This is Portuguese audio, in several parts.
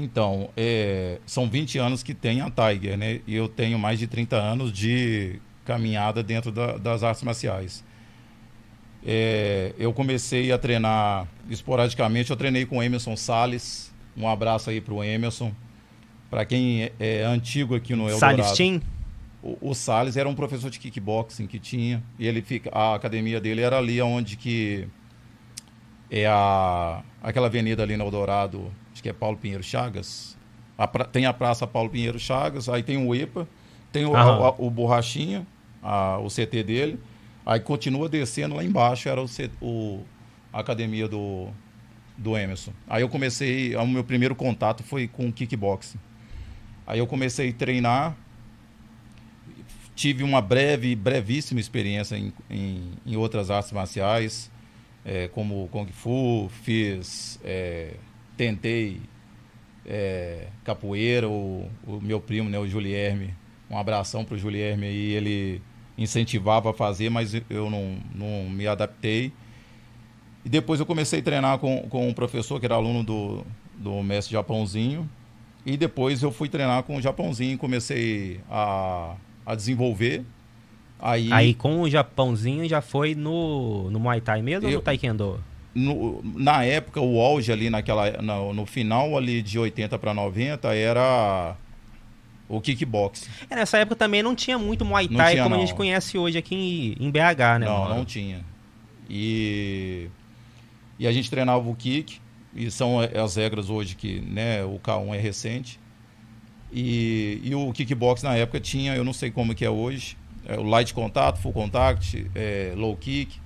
Então, é, são 20 anos que tem a Tiger, né? E eu tenho mais de 30 anos de caminhada dentro da, das artes marciais. É, eu comecei a treinar esporadicamente, eu treinei com o Emerson Sales. Um abraço aí pro Emerson. Para quem é, é, antigo aqui no Eldorado. Sales Team? O, o Sales era um professor de kickboxing que tinha. E ele fica, a academia dele era ali onde que é a, aquela avenida ali no Eldorado, acho que é Paulo Pinheiro Chagas. A pra, tem a Praça Paulo Pinheiro Chagas, aí tem o IPa tem o, a, o Borrachinha, o CT dele. Aí continua descendo lá embaixo, era o, o a academia do, do Emerson. Aí eu comecei, o meu primeiro contato foi com kickboxing. Aí eu comecei a treinar, tive uma breve, brevíssima experiência em, em, em outras artes marciais é, como Kung Fu, fiz, é, tentei é, capoeira, o, o, meu primo, né, o Julierme, um abração para o Julierme aí, ele incentivava a fazer, mas eu não, não me adaptei. E depois eu comecei a treinar com, com um professor que era aluno do, do mestre Japãozinho, e depois eu fui treinar com o Japãozinho, comecei a, a desenvolver Aí, Aí com o Japãozinho já foi no, no Muay Thai mesmo eu, ou no Taekwondo? No, na época, o auge ali naquela, no, no final ali de 80 para 90 era o kickbox. É, nessa época também não tinha muito Muay Thai tinha, como não. a gente conhece hoje aqui em, em BH, né? Não, mano? não tinha. E, e a gente treinava o kick, e são é, as regras hoje que né, o K1 é recente. E, e o kickbox na época tinha, eu não sei como que é hoje, é, o light contato, full contact, é, low kick,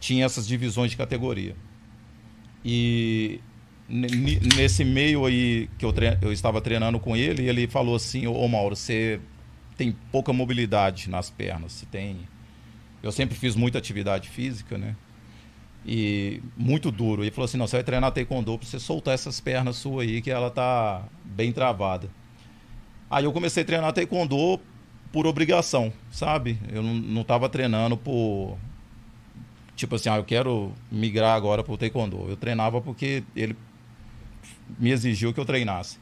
tinha essas divisões de categoria. E nesse meio aí que eu, eu, estava treinando com ele, ele falou assim: Ô Mauro, você tem pouca mobilidade nas pernas, você tem. Eu sempre fiz muita atividade física, né? E muito duro. Ele falou assim: não, você vai treinar taekwondo para você soltar essas pernas suas aí, que ela tá bem travada. Aí eu comecei a treinar taekwondo por obrigação, sabe? Eu não estava treinando por. Tipo assim, ah, eu quero migrar agora para o Taekwondo. Eu treinava porque ele me exigiu que eu treinasse.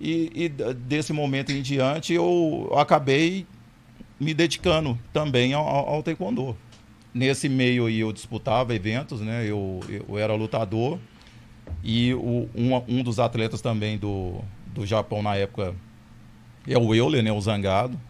E, e, desse momento em diante eu acabei me dedicando também ao, ao Taekwondo. Nesse meio aí eu disputava eventos, né? Eu, eu era lutador e o, um, um dos atletas também do, do Japão na época é o Euler, né, o zangado.